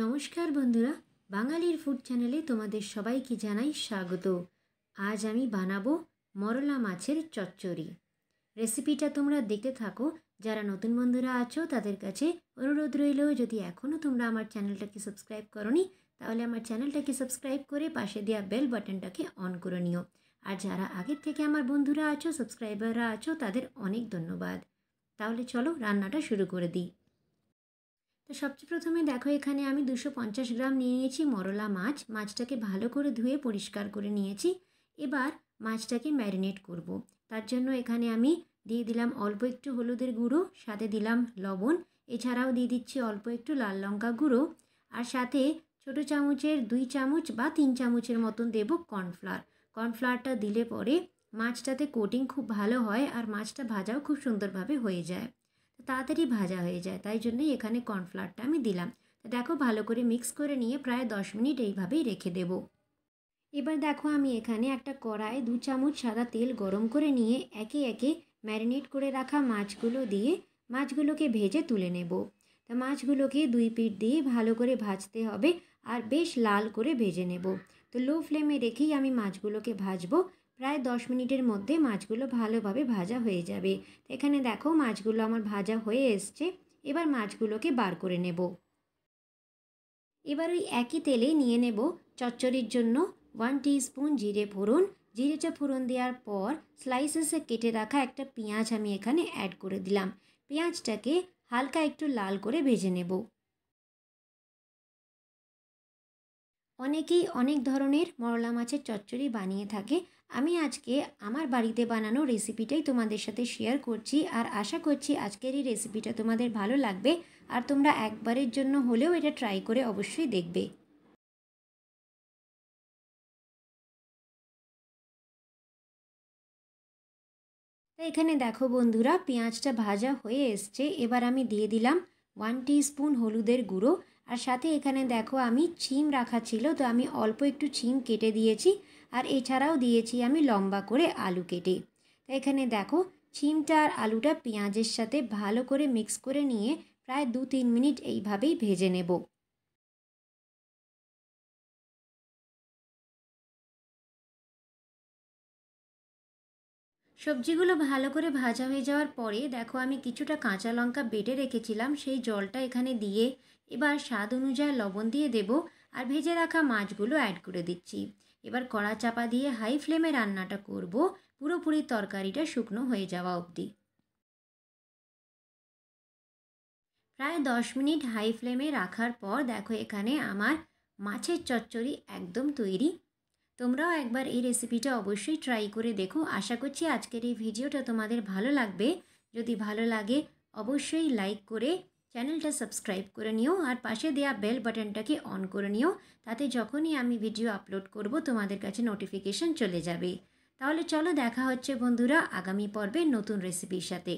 নমস্কার বন্ধুরা বাঙালির ফুড চ্যানেলে তোমাদের সবাইকে জানাই স্বাগত আজ আমি বানাবো মরলা মাছের চচ্চড়ি রেসিপিটা তোমরা দেখতে থাকো যারা নতুন বন্ধুরা আছো তাদের কাছে অনুরোধ রইল যদি এখনও তোমরা আমার চ্যানেলটাকে সাবস্ক্রাইব করো তাহলে আমার চ্যানেলটাকে সাবস্ক্রাইব করে পাশে দেওয়া বেল বাটনটাকে অন করে নিও আর যারা আগের থেকে আমার বন্ধুরা আছো সাবস্ক্রাইবাররা আছো তাদের অনেক ধন্যবাদ তাহলে চলো রান্নাটা শুরু করে দিই তো সবচেয়ে প্রথমে দেখো এখানে আমি দুশো পঞ্চাশ গ্রাম নিয়ে নিয়েছি মরলা মাছ মাছটাকে ভালো করে ধুয়ে পরিষ্কার করে নিয়েছি এবার মাছটাকে ম্যারিনেট করব। তার জন্য এখানে আমি দিয়ে দিলাম অল্প একটু হলুদের গুঁড়ো সাথে দিলাম লবণ এছাড়াও দিয়ে দিচ্ছি অল্প একটু লাল লঙ্কা গুঁড়ো আর সাথে ছোট চামচের দুই চামচ বা তিন চামচের মতন দেব কর্নফ্লাওয়ার কর্নফ্লাওয়ারটা দিলে পরে মাছটাতে কোটিং খুব ভালো হয় আর মাছটা ভাজাও খুব সুন্দরভাবে হয়ে যায় তাড়াতাড়ি ভাজা হয়ে যায় তাই জন্যই এখানে কর্নফ্লাওয়ারটা আমি দিলাম দেখো ভালো করে মিক্স করে নিয়ে প্রায় দশ মিনিট এইভাবেই রেখে দেব এবার দেখো আমি এখানে একটা কড়ায় দু চামচ সাদা তেল গরম করে নিয়ে একে একে ম্যারিনেট করে রাখা মাছগুলো দিয়ে মাছগুলোকে ভেজে তুলে নেব তা মাছগুলোকে দুই পিঠ দিয়ে ভালো করে ভাজতে হবে আর বেশ লাল করে ভেজে নেব তো লো ফ্লেমে রেখেই আমি মাছগুলোকে ভাজবো প্রায় দশ মিনিটের মধ্যে মাছগুলো ভালোভাবে ভাজা হয়ে যাবে এখানে দেখো মাছগুলো আমার ভাজা হয়ে এসছে এবার মাছগুলোকে বার করে নেব এবার ওই একই তেলে নিয়ে নেব চচ্চড়ির জন্য ওয়ান স্পুন জিরে ফোড়ন জিরেটা ফোড়ন দেওয়ার পর স্লাইসেসে কেটে রাখা একটা পেঁয়াজ আমি এখানে অ্যাড করে দিলাম পেঁয়াজটাকে হালকা একটু লাল করে ভেজে নেবো অনেকেই অনেক ধরনের মরলা মাছের চচ্চড়ি বানিয়ে থাকে আমি আজকে আমার বাড়িতে বানানো রেসিপিটাই তোমাদের সাথে শেয়ার করছি আর আশা করছি আজকের এই রেসিপিটা তোমাদের ভালো লাগবে আর তোমরা একবারের জন্য হলেও এটা ট্রাই করে অবশ্যই দেখবে এখানে দেখো বন্ধুরা পেঁয়াজটা ভাজা হয়ে এসছে এবার আমি দিয়ে দিলাম ওয়ান স্পুন হলুদের গুঁড়ো আর সাথে এখানে দেখো আমি ছিম রাখা ছিল তো আমি অল্প একটু ছিম কেটে দিয়েছি আর এছাড়াও দিয়েছি আমি লম্বা করে আলু কেটে তো এখানে দেখো ছিমটা আর আলুটা পেঁয়াজের সাথে ভালো করে মিক্স করে নিয়ে প্রায় দু তিন মিনিট এইভাবেই ভেজে নেব সবজিগুলো ভালো করে ভাজা হয়ে যাওয়ার পরে দেখো আমি কিছুটা কাঁচা লঙ্কা বেটে রেখেছিলাম সেই জলটা এখানে দিয়ে এবার স্বাদ অনুযায়ী লবণ দিয়ে দেব আর ভেজে রাখা মাছগুলো অ্যাড করে দিচ্ছি এবার কড়া চাপা দিয়ে হাই ফ্লেমে রান্নাটা করব পুরোপুরি তরকারিটা শুকনো হয়ে যাওয়া অবধি প্রায় দশ মিনিট হাই ফ্লেমে রাখার পর দেখো এখানে আমার মাছের চচ্চড়ি একদম তৈরি তোমরাও একবার এই রেসিপিটা অবশ্যই ট্রাই করে দেখো আশা করছি আজকের এই ভিডিওটা তোমাদের ভালো লাগবে যদি ভালো লাগে অবশ্যই লাইক করে চ্যানেলটা সাবস্ক্রাইব করে নিও আর পাশে দেয়া বেল বাটনটাকে অন করে নিও তাতে যখনই আমি ভিডিও আপলোড করব তোমাদের কাছে নোটিফিকেশন চলে যাবে তাহলে চলো দেখা হচ্ছে বন্ধুরা আগামী পর্বে নতুন রেসিপির সাথে